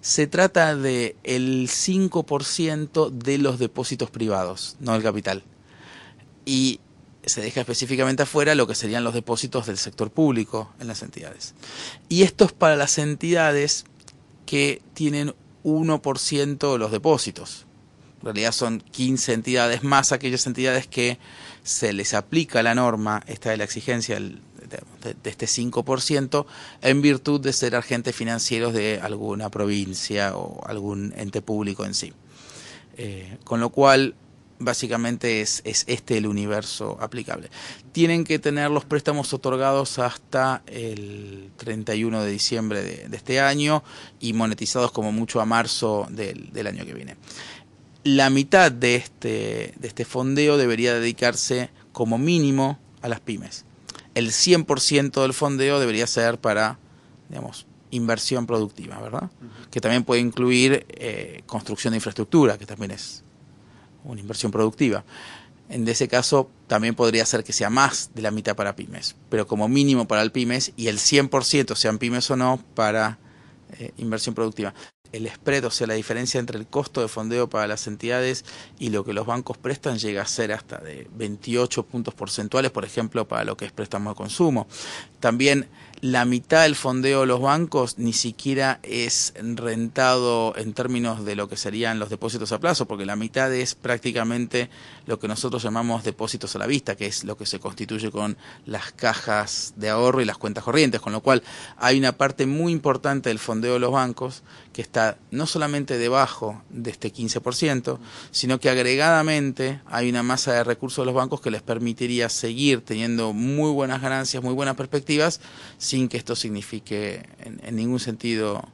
se trata de el 5% de los depósitos privados, no el capital. Y se deja específicamente afuera lo que serían los depósitos del sector público en las entidades. Y esto es para las entidades que tienen 1% de los depósitos. En realidad son 15 entidades más aquellas entidades que se les aplica la norma, esta es la exigencia del de, este 5%, en virtud de ser agentes financieros de alguna provincia o algún ente público en sí. Eh, con lo cual, básicamente es, este el universo aplicable. Tienen que tener los préstamos otorgados hasta el 31 de diciembre de, este año y monetizados como mucho a marzo del, del año que viene. La mitad de este, de este fondeo debería dedicarse como mínimo a las pymes el 100% del fondeo debería ser para, digamos, inversión productiva, ¿verdad? Que también puede incluir eh, construcción de infraestructura, que también es una inversión productiva. En ese caso, también podría ser que sea más de la mitad para pymes, pero como mínimo para el pymes y el 100%, sean pymes o no, para eh, inversión productiva. El spread, o sea, la diferencia entre el costo de fondeo para las entidades y lo que los bancos prestan llega a ser hasta de 28 puntos porcentuales, por ejemplo, para lo que es préstamo de consumo. También la mitad del fondeo de los bancos ni siquiera es rentado en términos de lo que serían los depósitos a plazo, porque la mitad es prácticamente lo que nosotros llamamos depósitos a la vista, que es lo que se constituye con las cajas de ahorro y las cuentas corrientes, con lo cual hay una parte muy importante del fondeo de los bancos que está está no solamente debajo de este 15%, sino que agregadamente hay una masa de recursos de los bancos que les permitiría seguir teniendo muy buenas ganancias, muy buenas perspectivas, sin que esto signifique en, ningún sentido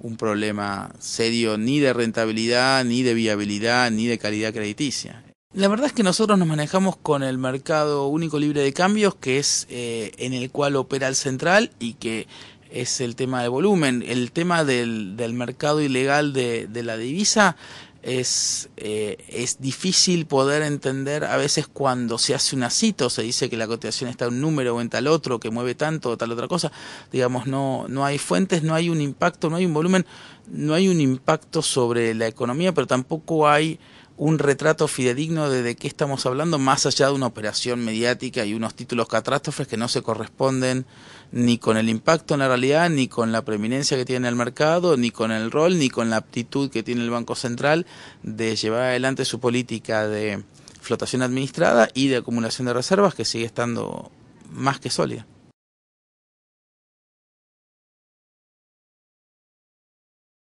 un problema serio ni de rentabilidad, ni de viabilidad, ni de calidad crediticia. La verdad es que nosotros nos manejamos con el mercado único libre de cambios, que es eh, en el cual opera el central y que es el tema de volumen. El tema del, del mercado ilegal de, de, la divisa es, eh, es difícil poder entender a veces cuando se hace una cita se dice que la cotización está en un número o en tal otro, que mueve tanto o tal otra cosa. Digamos, no, no hay fuentes, no hay un impacto, no hay un volumen, no hay un impacto sobre la economía, pero tampoco hay un retrato fidedigno de de qué estamos hablando, más allá de una operación mediática y unos títulos catástrofes que no se corresponden ni con el impacto en la realidad, ni con la preeminencia que tiene el mercado, ni con el rol, ni con la aptitud que tiene el Banco Central de llevar adelante su política de flotación administrada y de acumulación de reservas que sigue estando más que sólida.